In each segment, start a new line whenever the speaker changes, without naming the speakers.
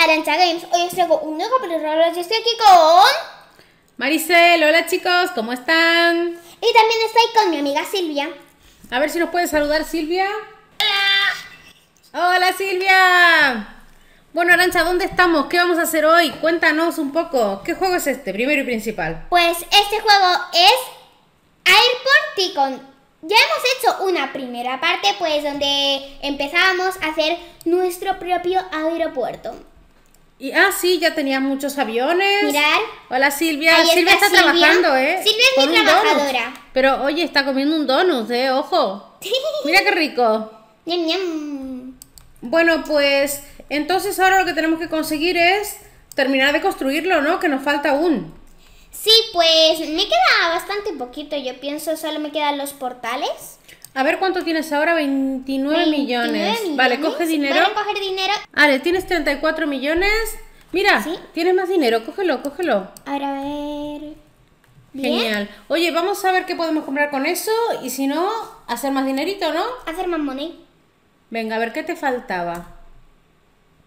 Arancha Games. Hoy os traigo un nuevo programa. Yo estoy aquí con.
Maricel, hola chicos, ¿cómo están? Y también estoy con mi amiga Silvia. A ver si nos puede saludar Silvia. Hola. Hola Silvia. Bueno, Arancha, ¿dónde estamos? ¿Qué vamos a hacer hoy? Cuéntanos un poco. ¿Qué juego es este, primero y principal? Pues este juego es Airport Ticon.
Ya hemos hecho una primera parte, pues donde empezamos a hacer nuestro
propio aeropuerto. Y, ah, sí, ya tenía muchos aviones. Mirar. Hola Silvia. Silvia está, trabajando, ¿eh? Silvia es trabajadora. Pero oye, está comiendo un donut, ¿eh? Ojo. Mira qué rico. Bueno, pues entonces ahora lo que tenemos que conseguir es terminar de construirlo, ¿no? Que nos falta aún. Sí, pues me queda bastante poquito. Yo pienso solo me quedan los portales. A ver cuánto tienes ahora, 29, millones. Vale, coge dinero. Vale, dinero. tienes 34 millones. Mira, tienes más dinero, cógelo, cógelo. Ahora a ver. Genial. Oye, vamos a ver qué podemos comprar con eso y si no, hacer más dinerito, ¿no? Hacer más money. Venga, a ver qué te faltaba.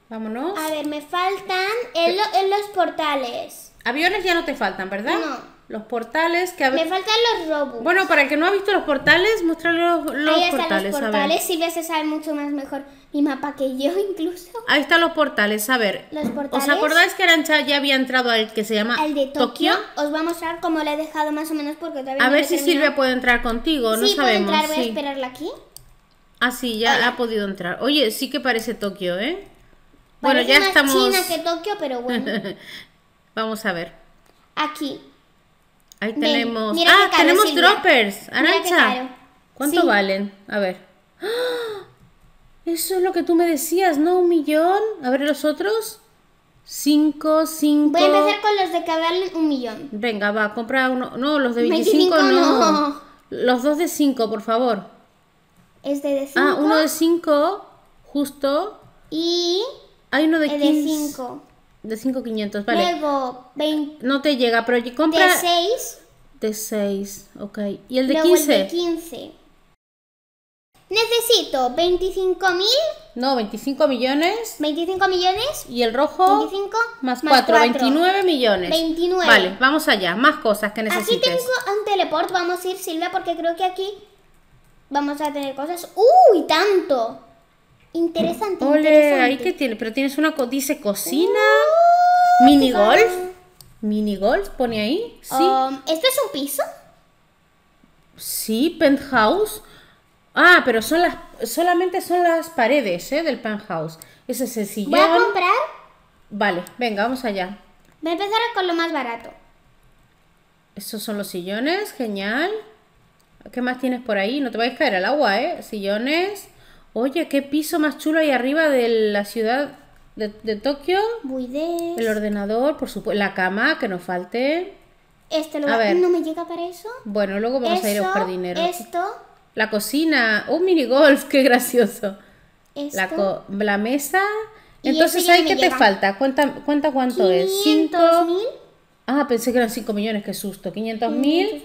Vámonos. A ver, me faltan en, en los portales. Aviones ya no te faltan, ¿verdad? No. Los portales que a Me faltan los robots. Bueno, para el que no ha visto los portales, mostrarle los, los Ahí están los portales, si se sabe mucho más mejor mi mapa que yo incluso. Ahí están los portales, a ver.
Los ¿Os acordáis que
Arancha ya había entrado al que se llama el de Tokio?
Os voy a mostrar cómo le he dejado más o menos porque todavía A ver si Silvia
puede entrar contigo, no sabemos. Entrar, voy a
esperarla aquí.
Ah, sí, ya ha podido entrar. Oye, sí que parece Tokio, ¿eh? bueno, ya más estamos. China que
Tokio, pero bueno.
Vamos a ver. Aquí, Ahí tenemos. ah, tenemos droppers. Arancha.
¿Cuánto valen?
A ver. ¡Ah! Eso es lo que tú me decías, ¿no? Un millón. A ver los otros. Cinco, cinco. Voy a empezar con los de que valen un millón. Venga, va, compra uno. No, los de 25, no. Los dos de 5, por favor. Este de 5. Ah, uno de 5, justo. Y. Hay uno de 15. De 5,500, vale.
Luego, 20.
No te llega, pero compra. De 6. De 6, ok. ¿Y el de 15? El de
15. Necesito 25.000, mil. No, 25 millones. 25 millones. Y el rojo. 25 más, 4, 29 millones. 29. Vale,
vamos allá. Más cosas que necesites. Aquí tengo
un teleport. Vamos a ir, Silvia, porque creo que aquí vamos a tener cosas. ¡Uy, tanto! Interesante. ahí
que tiene, pero tienes una, dice cocina, mini golf. Mini golf, pone ahí. Sí. Um, ¿Esto es un piso? Sí, penthouse. Ah, pero son las, solamente son las paredes ¿eh? del penthouse. Ese es el sillón. ¿Voy a comprar? Vale, venga, vamos allá.
Voy a empezar con lo más barato.
Estos son los sillones, genial. ¿Qué más tienes por ahí? No te vayas a caer al agua, ¿eh? Sillones. Oye, qué piso más chulo hay arriba de la ciudad de, Tokio. Buides. El ordenador, por supuesto. La cama, que nos falte. Este no me
llega para eso.
Bueno, luego vamos a ir a buscar dinero. Esto. La cocina. Un mini golf, qué gracioso.
La,
la mesa. Entonces, ¿ahí qué te falta? Cuenta, cuenta cuánto es. 500.000. mil. Ah, pensé que eran 5 millones, qué susto. 500 mil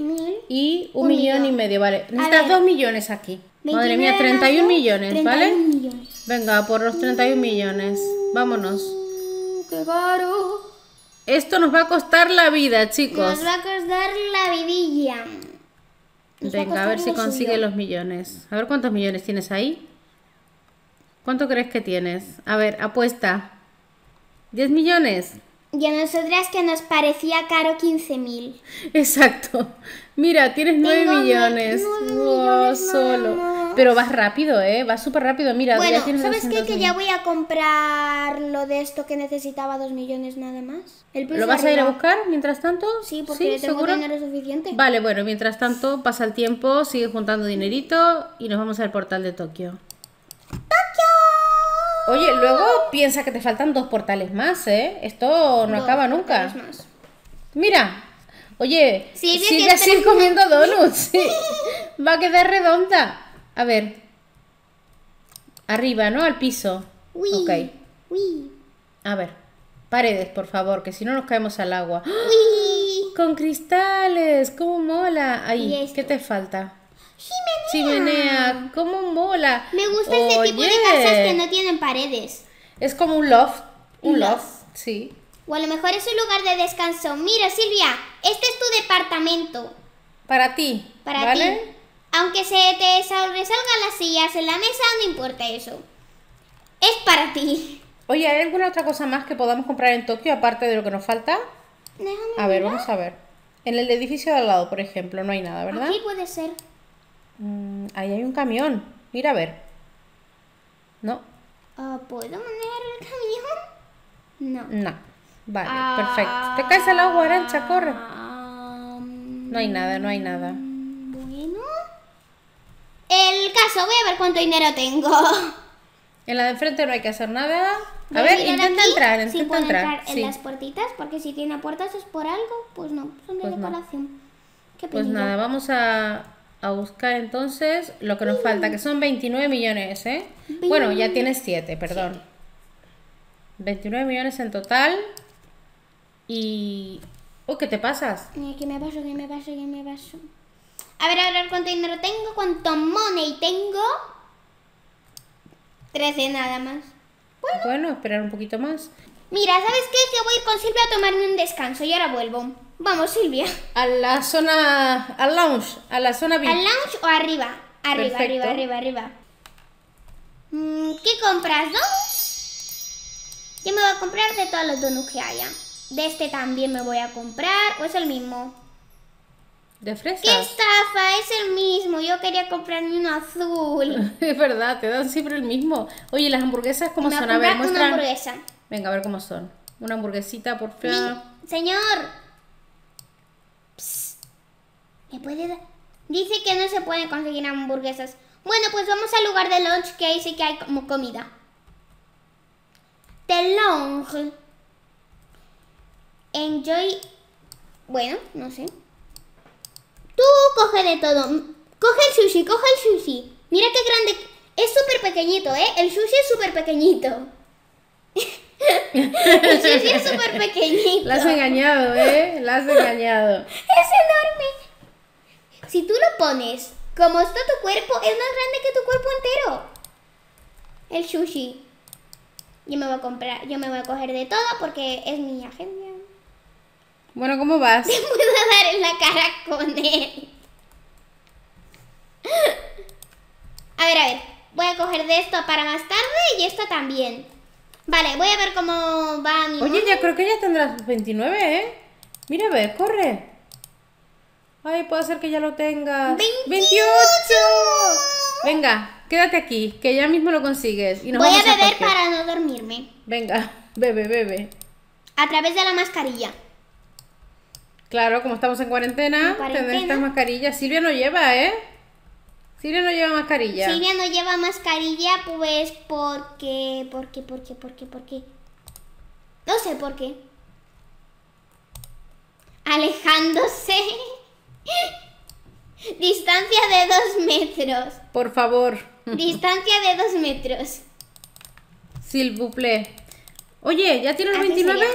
y un, millón, y medio, vale. Necesitas 2 millones aquí. Madre mía, 31 millones, 31 ¿vale? Millones. Venga, por los 31 mm. millones. Vámonos. Uh, ¡Qué caro! Esto nos va a costar la vida, chicos. Nos va
a costar la vidilla.
Venga, a, ver si consigue los millones. A ver cuántos millones tienes ahí. ¿Cuánto crees que tienes? A ver, apuesta. ¿10 millones? Y a nosotras que nos parecía caro 15.000. Exacto. Mira, tienes 9 millones. solo. Pero vas rápido, ¿eh? Vas súper rápido. Mira, ¿sabes qué? Que ya voy
a comprar lo de esto que necesitaba 2 millones nada más. ¿Lo vas a ir a buscar
mientras tanto? Sí, porque tengo dinero suficiente. Vale, bueno, mientras tanto pasa el tiempo, sigue juntando dinerito y nos vamos al portal de Tokio. Oye, luego piensa que te faltan dos portales más, ¿eh? Esto no acaba nunca. Más. Mira. Oye, sí, sigue así comiendo donuts. Va a quedar redonda. A ver. Arriba, ¿no? Al piso. ok. A ver. Paredes, por favor, que si no nos caemos al agua. Con cristales, cómo mola. Ahí, ¿qué te falta? chimenea. Ah. ¿Cómo mola? Me gusta este tipo de casas que no
tienen paredes.
Es como un loft. Un loft, sí. O
a lo mejor es un lugar de descanso. Mira, Silvia, este es tu departamento. Para ti. Para ¿vale? ti. Aunque se te salgan las sillas en la mesa, no importa eso.
Es para ti. Oye, ¿hay alguna otra cosa más que podamos comprar en Tokio aparte de lo que nos falta? a ver, vamos a ver. En el edificio de al lado, por ejemplo, no hay nada, ¿verdad? Aquí puede ser. Mm, ahí hay un camión. Mira a ver. No.
Ah, ¿Puedo manejar el
camión? No. No. Vale, ah, perfecto. Te caes al agua, Arancha, corre. Um, no hay nada, no hay nada. Bueno. El caso, voy a ver cuánto dinero tengo. En la de enfrente no hay que hacer nada. A ver, intenta entrar, intenta entrar. en las
puertitas, porque si tiene puertas es por algo. Pues no, son
de pues decoración. pues nada, vamos a a buscar entonces lo que nos falta, que son 29 millones, ¿eh? Bueno, ya tienes 7, perdón. 29 millones en total. Y... Uy, ¿qué te pasas? ¿Qué me paso? ¿Qué me paso? ¿Qué me paso? A ver, a ver cuánto dinero tengo,
cuánto money tengo. 13 nada más.
Bueno. esperar un poquito más.
Mira, ¿sabes qué? Que voy con Silvia a tomarme un descanso y ahora vuelvo.
Vamos, Silvia. A la zona. Al lounge. A la zona VIP. ¿Al lounge o
arriba? Arriba, arriba, arriba, arriba. Mm, ¿Qué compras? ¿Donuts? Yo me voy a comprar de todos los donuts que haya. De este también me voy a comprar. ¿O es el mismo? ¿De fresa? ¡Qué estafa! Es el mismo. Yo quería
comprarme uno azul. es verdad, te dan siempre el mismo. Oye, ¿las hamburguesas cómo son? a, ver, Venga, a ver cómo son. Una hamburguesita, por favor.
Señor, ¿Me puede dar? Dice que no se pueden conseguir hamburguesas. Bueno, pues vamos al lugar de lunch que dice que hay como comida. The lunch. Enjoy. Bueno, no sé. Tú coge de todo. Coge el sushi, coge el sushi. Mira qué grande. Es súper pequeñito, ¿eh? El sushi es súper pequeñito. el sushi es súper pequeñito. La has engañado, ¿eh? La has engañado. es enorme. Si tú lo pones como está tu cuerpo, es más grande que tu cuerpo entero. El sushi. Yo me voy a comprar, yo me voy a coger de todo porque es mi agencia.
Bueno, ¿cómo vas? Te
puedo dar en la cara con él. A ver, a ver. Voy a coger de esto para más tarde y esto también. Vale, voy a ver cómo va mi... Oye, ya creo
que ya tendrás 29, ¿eh? Mira, a ver, corre. Ay, puede ser que ya lo tengas. ¡28! Venga, quédate aquí, que ya mismo lo consigues. Y Voy a beber para
no dormirme.
Venga, bebe, bebe. A través de la mascarilla. Claro, como estamos en cuarentena, tener tener estas mascarillas. Silvia no lleva, ¿eh? Silvia no lleva mascarilla. Silvia
no lleva mascarilla, pues, porque, ¿Por qué? ¿Por qué? No sé por qué. Alejándose. Distancia de dos metros.
Por favor. Distancia de 2 metros. S'il Oye, ¿ya tienes 29?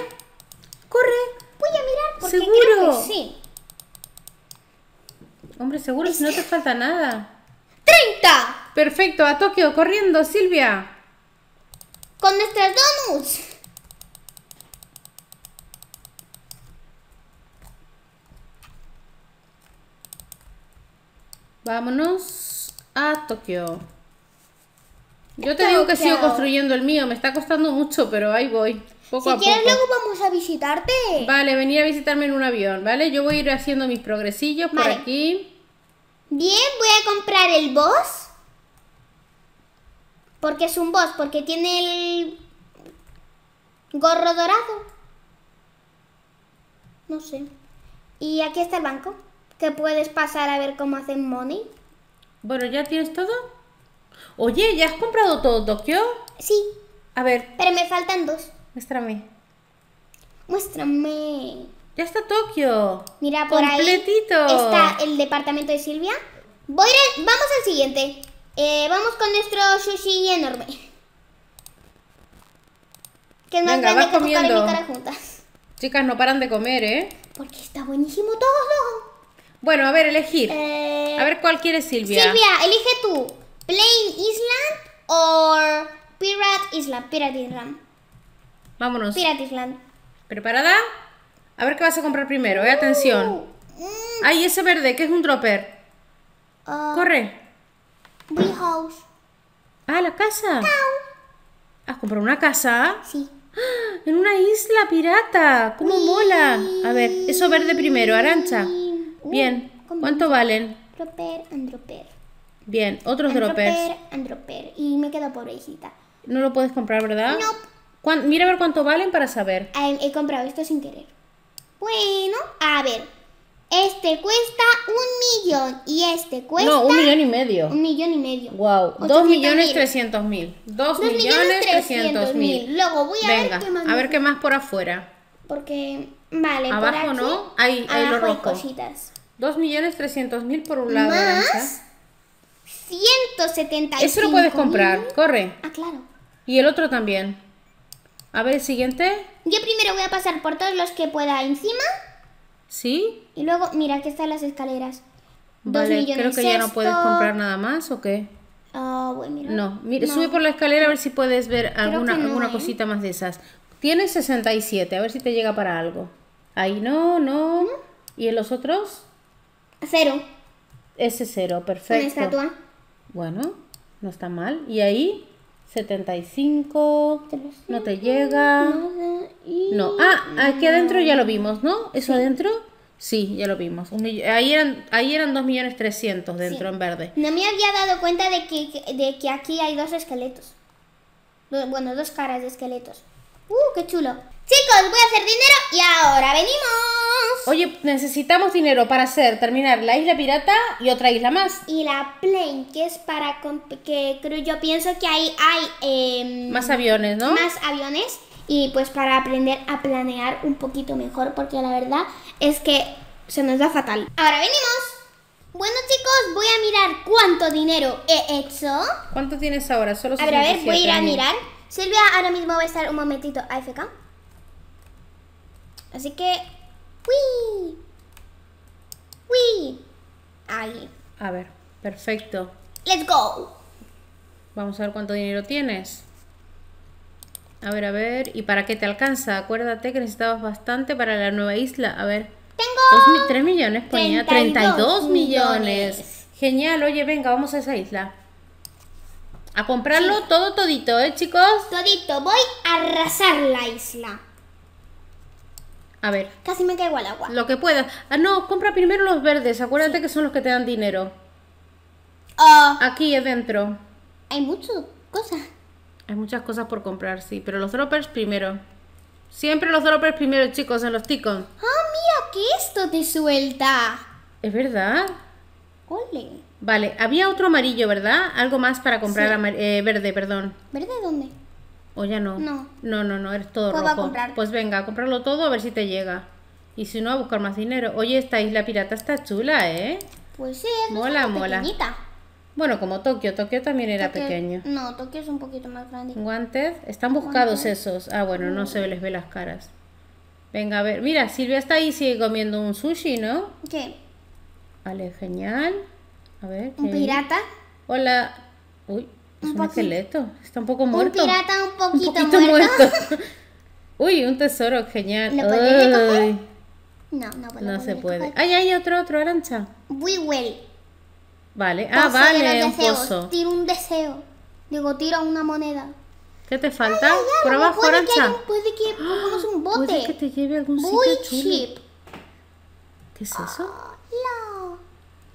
Corre. Voy a mirar porque ¿Seguro? sí. Hombre, seguro si no te falta nada. ¡30! Perfecto, a Tokio, corriendo, Silvia. Con nuestras donuts. Vámonos a Tokio. Yo te digo que sigo construyendo el mío, me está costando mucho, pero ahí voy. Poco si quieres, luego vamos a visitarte. Vale, venir a visitarme en un avión, ¿vale? Yo voy a ir haciendo mis progresillos por aquí. Bien, voy a comprar
el boss. Porque es un boss, porque tiene el gorro dorado. No sé. Y aquí está el banco. ¿Te puedes pasar a ver cómo hacen money. Bueno,
¿ya tienes todo? Oye, ¿ya has comprado todo, Tokio? Sí. A ver. Pero me faltan dos. Muéstrame. Muéstrame. Ya está
Tokio. Mira, por Completito. está el departamento de Silvia. Voy a vamos al siguiente. Eh, vamos con nuestro sushi enorme.
Que es más grande que juntas. Chicas, no paran de comer, ¿eh? Porque
está buenísimo todo.
Bueno, a ver, elegir. Eh, a ver, ¿cuál quieres, Silvia? Silvia,
elige tú. Plain Island o Pirate Island. Pirate Island.
Vámonos. Pirate Island. ¿Preparada? A ver qué vas a comprar primero, eh. Atención. Ahí uh, mm. Ay, ese verde, que es un dropper. Ah. Corre. Blue House. Ah, la casa. ¿Has comprado una casa? Sí. ¡Ah! En una isla pirata. ¿Cómo mola? A ver, eso verde primero, Arancha. Bien. ¿Cuánto valen?
Dropper and dropper.
Bien, otros droppers.
Dropper and Y me quedo pobrecita.
No lo puedes comprar, ¿verdad? No. Mira a ver cuánto valen para saber. Ah, he comprado esto sin querer. Bueno, a ver.
Este cuesta un millón y este cuesta... No, un millón y
medio. Un millón y medio. Wow, dos millones trescientos mil. Dos, millones trescientos mil. Luego voy a ver qué más... a ver qué más por afuera. Porque, vale, Abajo, aquí, ¿no? abajo Hay cositas. 2.300.000 millones mil por un lado. Más
175 Eso lo puedes comprar, corre. Ah, claro.
Y el otro también.
A ver, el siguiente. Yo primero voy a pasar por todos los que pueda encima.
¿Sí? Y luego, mira, aquí están las escaleras. Vale, creo que ya no puedes comprar nada más, ¿o qué? Ah, no, mira, sube por la escalera a ver si puedes ver alguna, alguna ¿eh? cosita más de esas. Tienes 67, a ver si te llega para algo. Ahí no, no. ¿Mm? ¿Y en los otros? Cero. Ese cero, perfecto. estatua. Bueno, no está mal. ¿Y ahí? 75. no te llega. No, Ah, aquí adentro ya lo vimos, ¿no? ¿Eso adentro? Sí, ya lo vimos. ahí eran, 2.300.000 dentro en verde. No me había
dado cuenta de que, de que aquí hay dos esqueletos. bueno, dos caras de esqueletos.
¡Uh, qué chulo! Chicos, voy a hacer dinero y ahora venimos. Oye, necesitamos dinero para hacer terminar la isla pirata y otra isla más. Y la plane, que es para que creo yo pienso que ahí hay em, más aviones, ¿no? Más
aviones y pues para aprender a planear un poquito mejor porque la verdad es que se nos da fatal. Ahora venimos. Bueno chicos, voy a mirar cuánto dinero he hecho.
¿Cuánto tienes ahora? Solo A ver, a ver, voy a ir a mirar.
Silvia ahora mismo va a estar un momentito AFK. Así que
a ver, perfecto. ¡Let's go! Vamos a ver cuánto dinero tienes. A ver, a ver. ¿Y para qué te alcanza? Acuérdate que necesitabas bastante para la nueva isla. A ver.
Tengo. Dos, millones, ponía. 32, millones.
Genial. Oye, venga, vamos a esa isla. A comprarlo todo, todito, ¿eh, chicos? Todito. Voy
a arrasar la isla.
A ver. Casi me caigo al agua. Lo que puedas. Ah, no, compra primero los verdes. Acuérdate que son los que te dan dinero. Ah. Aquí adentro. Hay muchas cosas. Hay muchas cosas por comprar, sí. Pero los droppers primero. Siempre los droppers primero, chicos, en los ticos. Ah,
mira que
esto te suelta. Es verdad. Ole. Vale, había otro amarillo, ¿verdad? Algo más para comprar eh, verde, perdón. ¿Verde dónde? ¿O ya no? No. No, no, eres todo pues rojo. Pues venga, a comprarlo todo a ver si te llega. Y si no, a buscar más dinero. Oye, esta isla pirata está chula, ¿eh? Pues sí, es mola, mola. Pequeñita. Bueno, como Tokio, Tokio también era pequeño.
No, Tokio es un poquito más grande.
Guantes, están buscados esos. Ah, bueno, no se mm. les ve las caras. Venga, a ver. Mira, Silvia está ahí sigue comiendo un sushi, ¿no? qué Vale, genial. A ver. Un pirata. Hola. Uy, es un, esqueleto. Está un poco muerto. Un pirata
un poquito, muerto.
Uy, un tesoro, genial. ¿Lo
No, no, no se puede.
Recoger. Ay, hay otro, otro, arancha. We will. Vale. ah, vale, un pozo.
Tira un deseo. Digo, tira una moneda.
¿Qué te falta? Prueba puede arancha. Que
puede que pongamos un bote. que te lleve algún sitio chulo.
¿Qué es eso? no.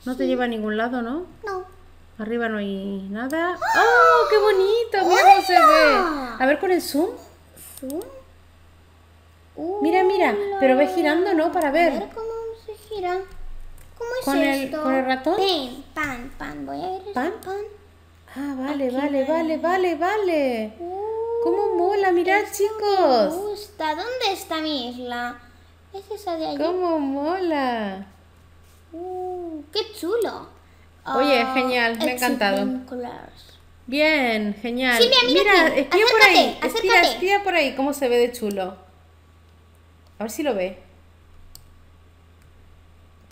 no te lleva a ningún lado, ¿no? No. Arriba no hay nada. ¡Ah! ¡Oh, qué bonito! cómo se ve. A ver con el zoom. ¿Zoom? Mira, mira. Pero ve girando, ¿no? Para ver. A cómo se gira. ¿Cómo es ¿Con El, ¿Con el ratón? pan, pan. Voy a ¿Pan? pan. Ah, vale, vale, vale, vale, vale. Uh, ¿Cómo mola? Mirad, chicos. Me
gusta. ¿Dónde está mi isla? Es esa de allí. ¿Cómo mola? Uh, ¡Qué chulo!
Oye, ah, genial, me ha encantado. Bien, genial. mira, mira, espía por ahí. Espía, por ahí cómo se ve de chulo. A ver si lo ve.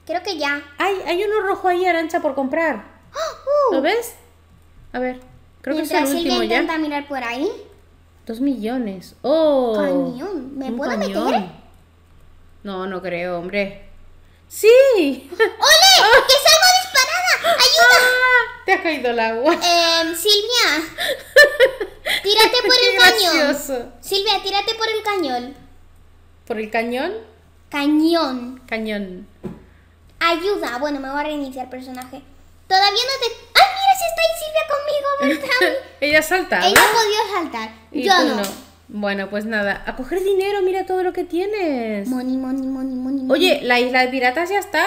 Creo que ya. Ay, hay uno rojo ahí, arancha, por comprar. ¡Oh, uh! ¿Lo ves? A ver, creo que es el último ya. intenta
mirar por ahí.
Dos millones. ¡Oh! Cañón. ¿Me puedo meter? No, no creo, hombre. ¡Sí! ¡Ole! ¡Que ¡Ayuda! Ah, te ha
caído el agua. Em, Silvia, tírate por el cañón. Silvia, tírate por el cañón. ¿Por el cañón? Cañón. Cañón. Ayuda. Bueno, me voy a reiniciar personaje. Todavía no te... ¡Ay, mira
si está ahí Silvia conmigo, ¿verdad? Ella salta. Ella podía saltar. Yo no. Bueno, pues nada, a coger dinero, mira todo lo que tienes. Money, money, money, money. Oye, la isla de piratas ya está.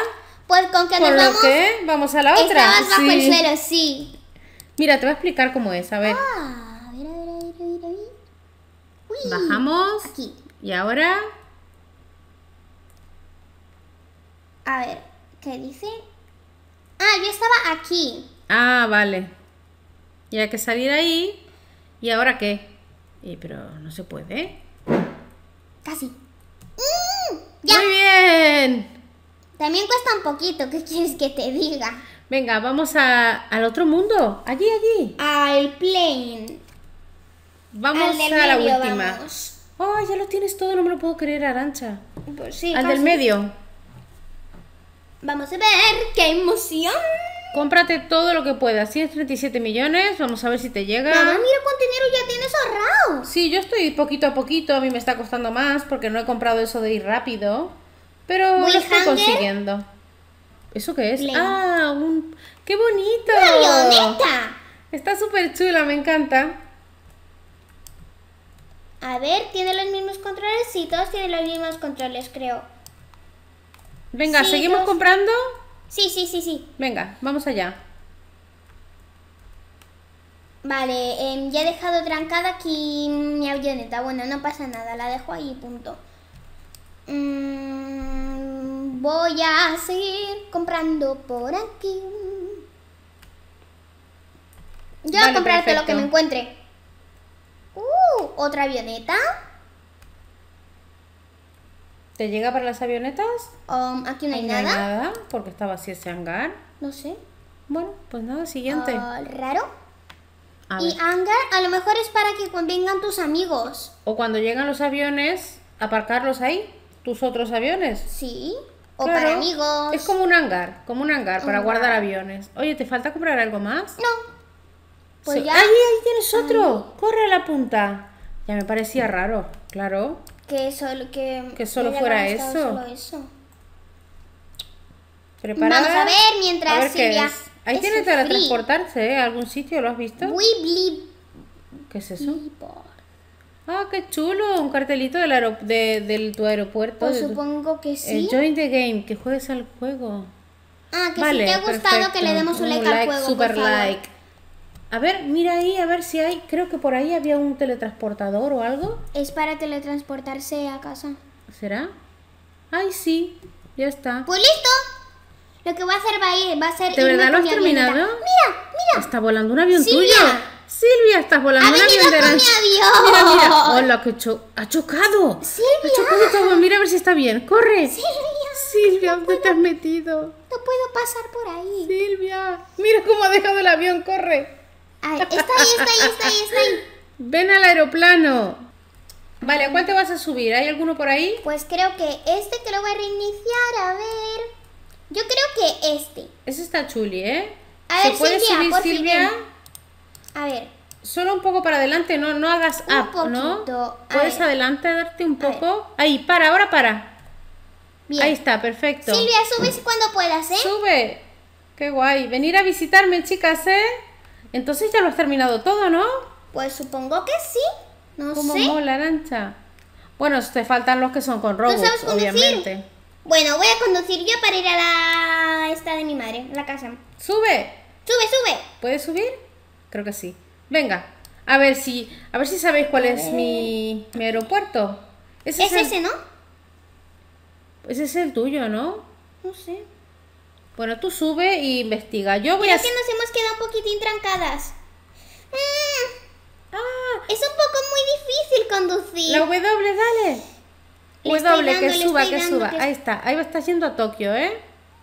Pues con que ¿Con nos lo vamos. Que vamos a la otra. sí. sí. Mira, te voy a explicar cómo es, a ver. Ah, a ver, a ver, a ver,
a ver, Bajamos. Aquí. Y ahora. A ver, ¿qué dice? Ah, yo estaba aquí.
Ah, vale. Y hay que salir ahí. ¿Y ahora qué? Eh, pero no se puede. Casi. ya. Muy bien. También cuesta un poquito, ¿qué quieres que te diga? Venga, vamos al otro mundo. Allí, allí. Al plane. Vamos a la última. Ay, ya lo tienes todo, no me lo puedo creer, Arancha. Pues sí. Al del medio. Vamos a ver, qué emoción. Cómprate todo lo que puedas. es 37 millones, vamos a ver si te llega. Mamá, mira cuánto dinero ya tienes ahorrado. Sí, yo estoy poquito a poquito, a mí me está costando más porque no he comprado eso de ir rápido. Pero lo estoy consiguiendo. ¿Eso qué es? Ah, un... ¡Qué bonito! ¡Una avioneta! Está súper chula, me encanta.
A ver, tiene los mismos controles. Sí, todos tienen los mismos controles, creo.
Venga, ¿seguimos comprando? Sí, sí, sí, sí. Venga, vamos allá.
Vale, em, ya he dejado trancada aquí mi avioneta. Bueno, no pasa nada, la dejo ahí, punto. Mmm Voy a seguir comprando por aquí. Yo voy a comprarte lo que me encuentre. Uh, otra avioneta.
¿Te llega para las avionetas? Um, aquí no hay, no hay nada. porque estaba así ese hangar. No sé. Bueno, pues nada, siguiente. Ah, raro. y
hangar a lo mejor es para que convengan tus amigos.
O cuando llegan los aviones, aparcarlos ahí, tus otros aviones. Sí o para amigos. Es como un hangar, como un hangar para guardar aviones. Oye, ¿te falta comprar algo más? No. Pues Ahí, ahí tienes otro. Corre a la punta. Ya me parecía raro, claro.
Que solo, que, que fuera eso. Solo
Preparada. Vamos a ver mientras Ahí tienes tiene para transportarse, ¿eh? ¿A algún sitio? ¿Lo has visto? ¿Qué es eso? Ah, qué chulo, un cartelito del, de, del tu aeropuerto. Pues supongo que sí. El join the game, que juegues al juego. Ah, que si te ha gustado que le demos un, like, al juego. Super like. A ver, mira ahí, a ver si hay. Creo que por ahí había un teletransportador o algo. Es para teletransportarse a casa. ¿Será? Ay, sí, ya está.
Pues listo. Lo que voy a hacer va a, ir, va a ser. ¿De verdad lo has terminado? Mira,
mira. Está volando un avión tuyo. Silvia, estás volando un avión avión. Mira, mira. Hola, que ha chocado. Silvia. Ha chocado Mira a ver si está bien. Corre. Silvia. Silvia, ¿dónde te has metido? No puedo pasar por ahí. Silvia. Mira cómo ha dejado el avión. Corre. está ahí, está ahí, está ahí, Ven al aeroplano. Vale, ¿a cuál te vas a subir? ¿Hay alguno por ahí? Pues creo que este que lo voy a reiniciar, a ver. Yo creo que este. Ese está chuli, ¿eh? A ¿Se puede subir Silvia? A ver. Solo un poco para adelante, no, no hagas un ¿no? Puedes adelante, darte un poco. Ahí, para, ahora para. Ahí está, perfecto. Silvia, subes cuando puedas, ¿eh? Sube. Qué guay. Venir a visitarme, chicas, ¿eh? Entonces ya lo has terminado todo, ¿no? Pues supongo que sí. No ¿Cómo sé. mola, Bueno, te faltan los que son con robots, obviamente.
Bueno, voy a conducir
yo para ir a la... esta de mi madre, la casa. ¡Sube! ¡Sube, sube! ¿Puedes subir? Creo que sí. Venga, a ver si, a ver si sabéis cuál es mi, mi, aeropuerto.
es, ese, ¿no?
Ese es el tuyo, ¿no? No sé. Bueno, tú sube e investiga. Yo voy a... que nos
hemos quedado un poquitín trancadas. Ah. Ah, es un poco muy difícil
conducir. La W, dale. Le w, que suba, que suba. Ahí está, ahí está yendo a Tokio, ¿eh?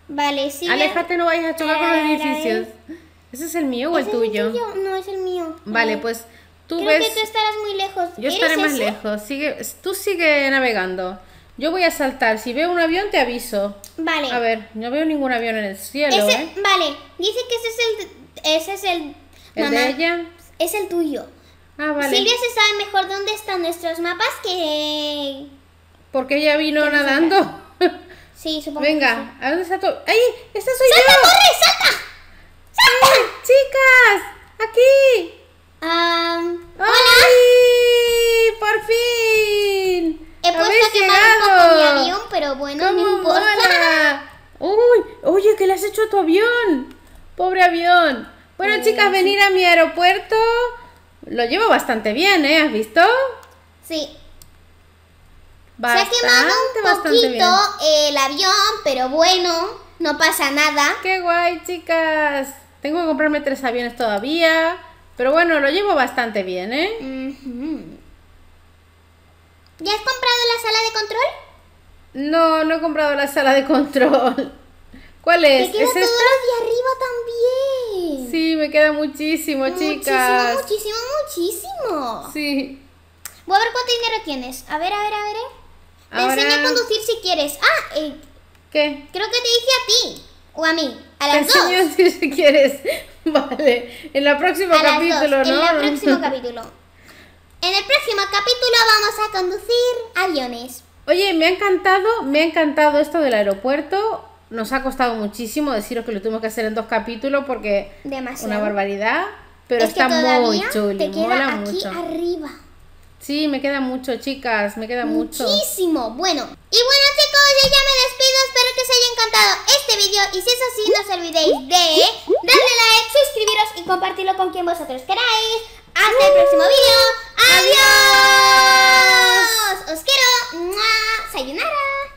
Vale, sí. Aléjate, no vayas a chocar con los edificios. ¿eh? ¿Ese es el mío o el tuyo? el tuyo? No, es el mío. Vale, pues tú ves... que tú
estarás muy lejos. Yo estaré más lejos.
Sigue, tú sigue navegando. Yo voy a saltar. Si veo un avión, te aviso. Vale. A ver, no veo ningún avión en el cielo. Ese, ¿eh?
Vale, dice que ese es el. Ese es el. ¿El de ella? Es el tuyo. Ah, vale. Silvia se sabe mejor dónde están nuestros
mapas que. Porque ella vino nadando. sí, supongo. Venga, ¿a dónde está ¡Ahí! soy yo! ¡Salta, corre! ¡Salta! chicas! ¡Aquí! ¡Hola! ¡Por fin! He puesto un poco mi avión, pero bueno, no importa. Uy, oye, ¿qué le has hecho a tu avión? Pobre avión. Bueno, eh, chicas, venir a mi aeropuerto. Lo llevo bastante bien, ¿eh? ¿Has visto? Sí. Se ha quemado un poquito
el avión, pero
bueno, no pasa nada. ¡Qué guay, chicas! Tengo que comprarme tres aviones todavía. Pero bueno, lo llevo bastante bien, ¿eh? ¿Ya has comprado la sala de control? No, no he comprado la sala de control. ¿Cuál es? Me queda todo lo de arriba también. Sí, me queda muchísimo, chicas.
Muchísimo, muchísimo. Sí. Voy a ver cuánto dinero tienes. A ver, a ver, a ver.
Eh. Te a
conducir si quieres. Ah, eh, ¿qué? Creo que te dice a ti o a mí. A las dos. si quieres. Vale.
En el próximo capítulo, ¿no? En el próximo
capítulo. En el próximo capítulo
vamos a conducir aviones. Oye, me ha encantado, me ha encantado esto del aeropuerto. Nos ha costado muchísimo deciros que lo tuvimos que hacer en dos capítulos porque es una barbaridad, pero está muy chulo, mola aquí mucho. arriba. Sí, me queda mucho, chicas, me queda mucho. Muchísimo. Bueno, y bueno, chicos, ya me despido. Espero que os
haya encantado este vídeo. Y si es así, no os olvidéis de darle like, suscribiros y compartirlo con quien vosotros queráis. Hasta el próximo ¡Uh! vídeo. ¡Adiós! ¡Os quiero! ¡Sayonara!